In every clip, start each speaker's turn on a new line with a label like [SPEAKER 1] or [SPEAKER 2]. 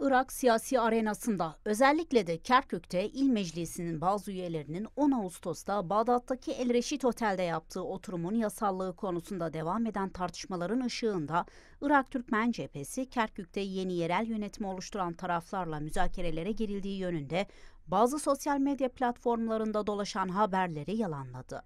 [SPEAKER 1] Irak siyasi arenasında özellikle de Kerkük'te il meclisinin bazı üyelerinin 10 Ağustos'ta Bağdat'taki El Reşit Otel'de yaptığı oturumun yasallığı konusunda devam eden tartışmaların ışığında Irak Türkmen cephesi Kerkük'te yeni yerel yönetimi oluşturan taraflarla müzakerelere girildiği yönünde bazı sosyal medya platformlarında dolaşan haberleri yalanladı.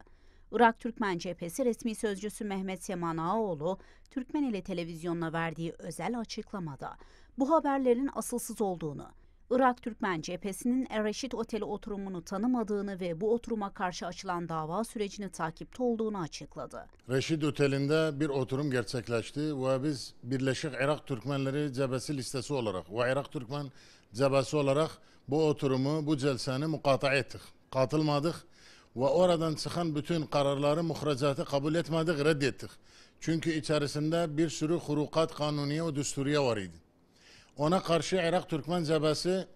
[SPEAKER 1] Irak Türkmen Cephesi resmi sözcüsü Mehmet Seman Ağaoğlu, Türkmen ile televizyonuna verdiği özel açıklamada bu haberlerin asılsız olduğunu, Irak Türkmen cephesinin Ereşit Oteli oturumunu tanımadığını ve bu oturuma karşı açılan dava sürecini takipte olduğunu açıkladı.
[SPEAKER 2] Reşit Oteli'nde bir oturum gerçekleşti ve biz Birleşik Irak Türkmenleri Cebesi listesi olarak ve Irak Türkmen Cebesi olarak bu oturumu, bu celseni mukata ettik. Katılmadık ve oradan çıkan bütün kararları, muhracatı kabul etmedik, reddettik. Çünkü içerisinde bir sürü hurukat kanuniye ve düsturiye var idi. Ona karşı Irak Türkmen zebesi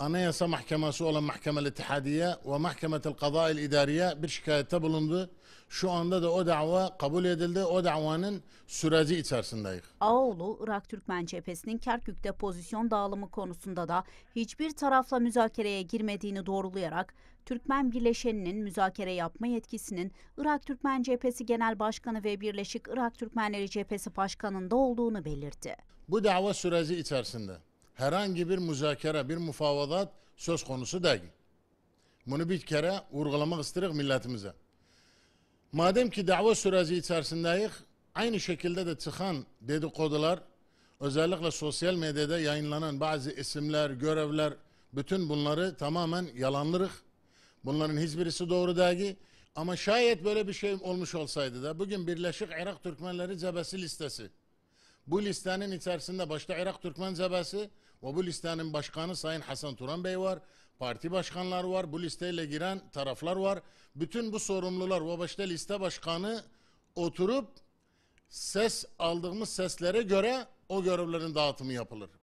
[SPEAKER 2] Anayasa Mahkemesi olan Mahkeme İtihadiye ve Mahkeme Kaza İdariye bir şikayette bulundu. Şu anda da o dava kabul edildi. O davanın süreci içerisindeyiz.
[SPEAKER 1] Ağoğlu, Irak Türkmen cephesinin Kerkük'te pozisyon dağılımı konusunda da hiçbir tarafla müzakereye girmediğini doğrulayarak Türkmen Birleşeni'nin müzakere yapma yetkisinin Irak Türkmen Cephesi Genel Başkanı ve Birleşik Irak Türkmenleri Cephesi Başkanı'nda olduğunu belirtti.
[SPEAKER 2] Bu dava süreci içerisinde herhangi bir müzakere, bir mufavadat söz konusu değil. Bunu bir kere vurgulamak istedik milletimize. Madem ki dava süreci içerisindeyiz, aynı şekilde de çıkan dedikodular, özellikle sosyal medyada yayınlanan bazı isimler, görevler, bütün bunları tamamen yalanlırık. Bunların hiçbirisi doğru değil. Ama şayet böyle bir şey olmuş olsaydı da bugün Birleşik Irak Türkmenleri Cebesi listesi bu listenin içerisinde başta Irak Türkmen Cebesi ve bu listenin başkanı Sayın Hasan Turan Bey var. Parti başkanları var. Bu listeyle giren taraflar var. Bütün bu sorumlular ve başta liste başkanı oturup ses aldığımız seslere göre o görevlerin dağıtımı yapılır.